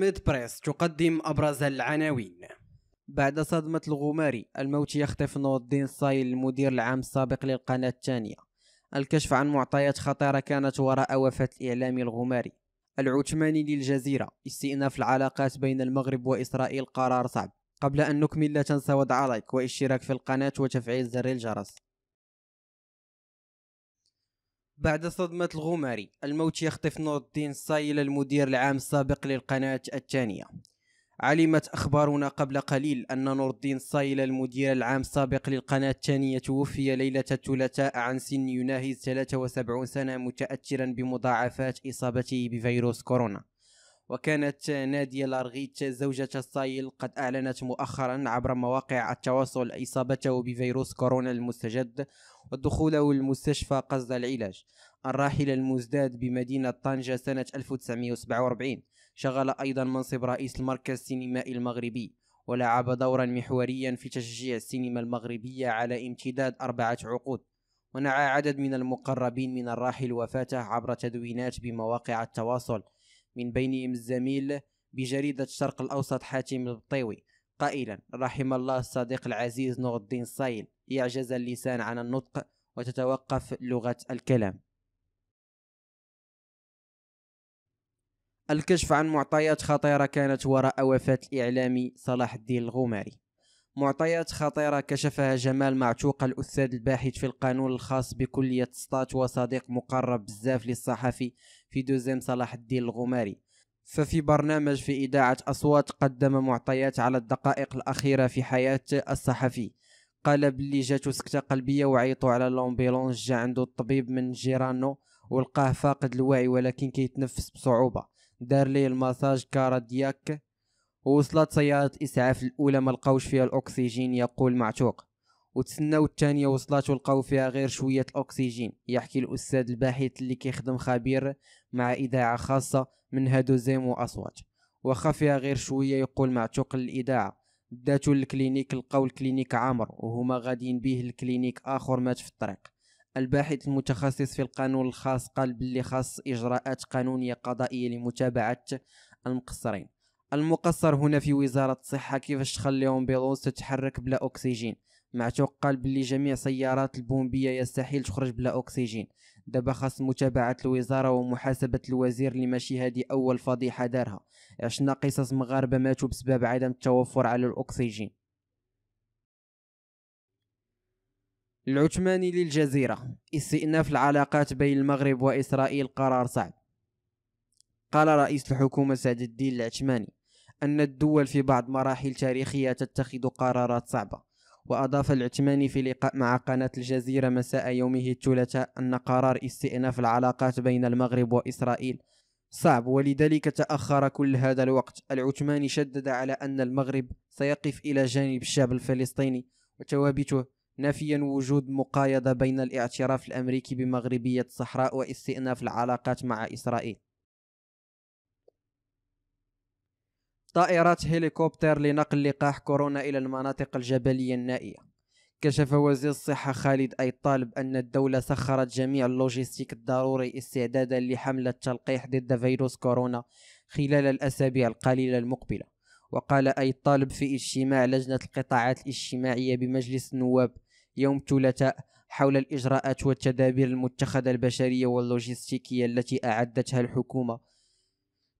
ميد بريس تقدم أبرز العناوين بعد صدمة الغماري الموت يخطف نور الدين الصايل المدير العام السابق للقناة الثانية الكشف عن معطيات خطيرة كانت وراء وفاة الإعلامي الغماري العثماني للجزيرة استئناف العلاقات بين المغرب وإسرائيل قرار صعب قبل أن نكمل لا تنسى وضع لايك واشتراك في القناة وتفعيل زر الجرس بعد صدمة الغماري الموت يخطف نور الدين الصايل المدير العام السابق للقناة الثانية علمت أخبارنا قبل قليل أن نور الدين الصايل المدير العام السابق للقناة الثانية توفي ليلة الثلاثاء عن سن يناهز 73 سنة متأثرا بمضاعفات إصابته بفيروس كورونا وكانت نادية لارغيت زوجة الصايل قد أعلنت مؤخرا عبر مواقع التواصل إصابته بفيروس كورونا المستجد ودخوله المستشفى قصد العلاج الراحل المزداد بمدينة طنجة سنة 1947 شغل أيضا منصب رئيس المركز السينمائي المغربي ولعب دورا محوريا في تشجيع السينما المغربية على امتداد أربعة عقود ونعى عدد من المقربين من الراحل وفاته عبر تدوينات بمواقع التواصل من بينهم الزميل بجريدة الشرق الأوسط حاتم البطيوي قائلا رحم الله الصديق العزيز نور الدين صايل يعجز اللسان عن النطق وتتوقف لغة الكلام الكشف عن معطيات خطيرة كانت وراء وفاة الإعلامي صلاح الدين الغماري معطيات خطيرة كشفها جمال معتوق الأستاذ الباحث في القانون الخاص بكلية ستات وصديق مقرب بزاف للصحفي في دوزيم صلاح الدين الغماري ففي برنامج في إذاعة أصوات قدم معطيات على الدقائق الأخيرة في حياة الصحفي قال بلي جاتو سكتة قلبية وعيطو على لومبيلونس جا عندو الطبيب من جيرانو ولقاه فاقد الوعي ولكن كيتنفس بصعوبة دار ليه المساج كاردياك ووصلت سيارة الإسعاف الأولى ما لقاوش فيها الأكسجين يقول معتوق وتسناو الثانية وصلت ولقاو فيها غير شوية الأكسجين يحكي الأستاذ الباحث اللي كيخدم خبير مع إذاعة خاصة من هادو زيم وأصوات واخا فيها غير شوية يقول معتوق للإذاعة داتو الكلينيك لقاو الكلينيك عامر وهما غاديين بيه لكلينيك آخر مات في الطريق الباحث المتخصص في القانون الخاص قال باللي خاص إجراءات قانونية قضائية لمتابعة المقصرين المقصر هنا في وزارة الصحة كيفاش تخليهم بيلونس تتحرك بلا أكسجين مع توقال باللي جميع سيارات البومبية يستحيل تخرج بلا أكسجين دابا خاص متابعة الوزارة ومحاسبة الوزير اللي ماشي هادي أول فضيحة دارها عشنا قصص مغاربة ماتوا بسبب عدم التوفر على الأكسجين العثماني للجزيرة استئناف العلاقات بين المغرب وإسرائيل قرار صعب قال رئيس الحكومة سعد الدين العثماني أن الدول في بعض مراحل تاريخية تتخذ قرارات صعبة وأضاف العثماني في لقاء مع قناة الجزيرة مساء يومه الثلاثاء أن قرار استئناف العلاقات بين المغرب وإسرائيل صعب ولذلك تأخر كل هذا الوقت العثماني شدد على أن المغرب سيقف إلى جانب الشعب الفلسطيني وتوابته نفيا وجود مقايضة بين الاعتراف الأمريكي بمغربية الصحراء واستئناف العلاقات مع إسرائيل طائرات هليكوبتر لنقل لقاح كورونا إلى المناطق الجبلية النائية كشف وزير الصحة خالد أي طالب أن الدولة سخرت جميع اللوجستيك الضروري استعدادا لحملة تلقيح ضد فيروس كورونا خلال الأسابيع القليلة المقبلة وقال أي طالب في اجتماع لجنة القطاعات الاجتماعية بمجلس النواب يوم الثلاثاء حول الإجراءات والتدابير المتخذة البشرية واللوجستيكية التي أعدتها الحكومة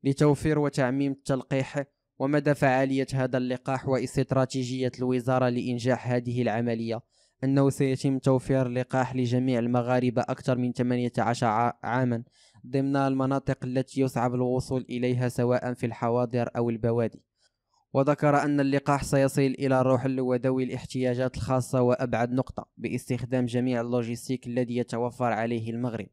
لتوفير وتعميم التلقيح ومدى فعالية هذا اللقاح واستراتيجية الوزارة لإنجاح هذه العملية أنه سيتم توفير لقاح لجميع المغاربة أكثر من 18 عاما ضمن المناطق التي يصعب الوصول إليها سواء في الحواضر أو البوادي وذكر أن اللقاح سيصل إلى الروح وذوي الاحتياجات الخاصة وأبعد نقطة باستخدام جميع اللوجستيك الذي يتوفر عليه المغرب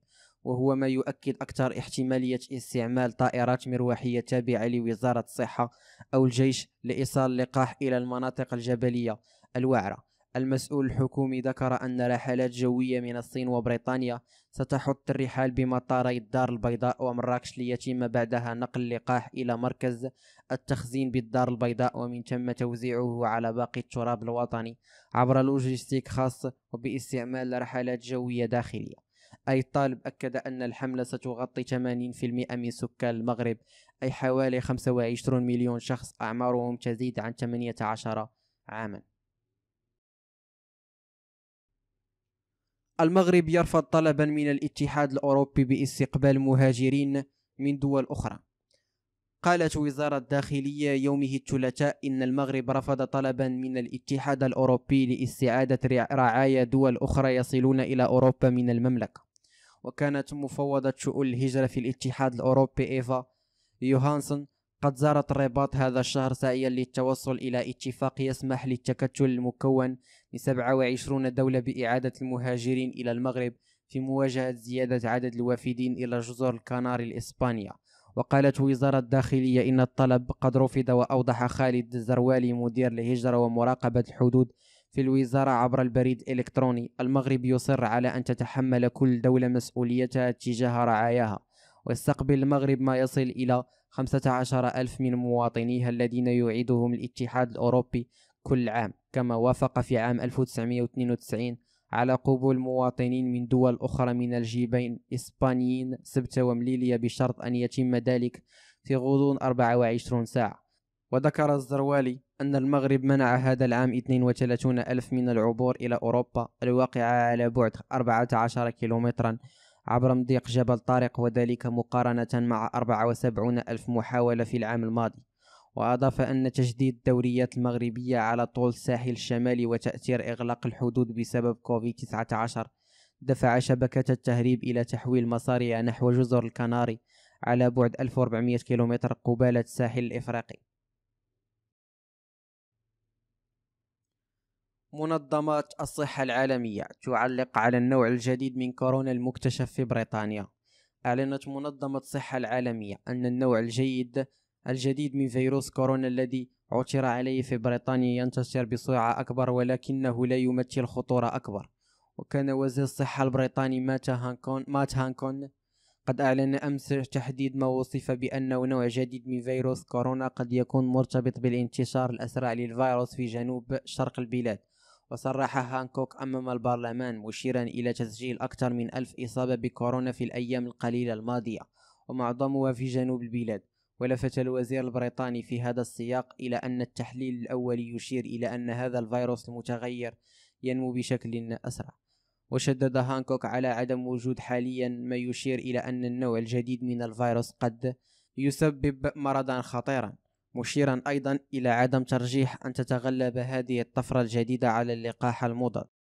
وهو ما يؤكد أكثر احتمالية استعمال طائرات مروحية تابعة لوزارة الصحة أو الجيش لإيصال اللقاح إلى المناطق الجبلية الوعرة المسؤول الحكومي ذكر أن رحلات جوية من الصين وبريطانيا ستحط الرحال بمطاري الدار البيضاء ومراكش ليتم بعدها نقل اللقاح إلى مركز التخزين بالدار البيضاء ومن ثم توزيعه على باقي التراب الوطني عبر لوجستيك خاص وباستعمال رحلات جوية داخلية أي الطالب أكد أن الحملة ستغطي 80% من سكان المغرب أي حوالي 25 مليون شخص أعمارهم تزيد عن 18 عاما المغرب يرفض طلبا من الاتحاد الأوروبي باستقبال مهاجرين من دول أخرى قالت وزارة الداخلية يومه الثلاثاء إن المغرب رفض طلبا من الاتحاد الأوروبي لاستعادة رعاية دول أخرى يصلون إلى أوروبا من المملكة وكانت مفوضة شؤون الهجرة في الاتحاد الأوروبي إيفا يوهانسون قد زارت الرباط هذا الشهر سعيا للتوصل إلى اتفاق يسمح للتكتل المكون من 27 دولة بإعادة المهاجرين إلى المغرب في مواجهة زيادة عدد الوافدين إلى جزر الكناري الإسبانية وقالت وزارة الداخلية إن الطلب قد رفض وأوضح خالد الزروالي مدير الهجرة ومراقبة الحدود في الوزارة عبر البريد الإلكتروني المغرب يصر على أن تتحمل كل دولة مسؤوليتها تجاه رعاياها ويستقبل المغرب ما يصل إلى 15 ألف من مواطنيها الذين يعيدهم الاتحاد الأوروبي كل عام كما وافق في عام 1992 على قبول مواطنين من دول أخرى من الجيبين إسبانيين سبتة ومليلية بشرط أن يتم ذلك في غضون 24 ساعة وذكر الزروالي أن المغرب منع هذا العام 32 ألف من العبور إلى أوروبا الواقعة على بعد 14 كيلومترا عبر مضيق جبل طارق وذلك مقارنة مع 74 ألف محاولة في العام الماضي وأضاف أن تجديد الدوريات المغربية على طول الساحل الشمالي وتأثير إغلاق الحدود بسبب كوفيد-19 دفع شبكة التهريب إلى تحويل مصاريع نحو جزر الكناري على بعد 1400 كيلومتر قبالة الساحل الإفريقي منظمة الصحة العالمية تعلق على النوع الجديد من كورونا المكتشف في بريطانيا أعلنت منظمة الصحة العالمية أن النوع الجيد الجديد من فيروس كورونا الذي عثر عليه في بريطانيا ينتشر بسرعة أكبر ولكنه لا يمثل خطورة أكبر وكان وزير الصحة البريطاني مات هانكون, مات هانكون قد أعلن أمس تحديد ما وصف بأنه نوع جديد من فيروس كورونا قد يكون مرتبط بالانتشار الأسرع للفيروس في جنوب شرق البلاد وصرح هانكوك أمام البرلمان مشيرا إلى تسجيل أكثر من ألف إصابة بكورونا في الأيام القليلة الماضية ومعظمها في جنوب البلاد ولفت الوزير البريطاني في هذا السياق إلى أن التحليل الأولي يشير إلى أن هذا الفيروس المتغير ينمو بشكل أسرع وشدد هانكوك على عدم وجود حاليا ما يشير إلى أن النوع الجديد من الفيروس قد يسبب مرضا خطيرا مشيرا أيضا إلى عدم ترجيح أن تتغلب هذه الطفرة الجديدة على اللقاح المضاد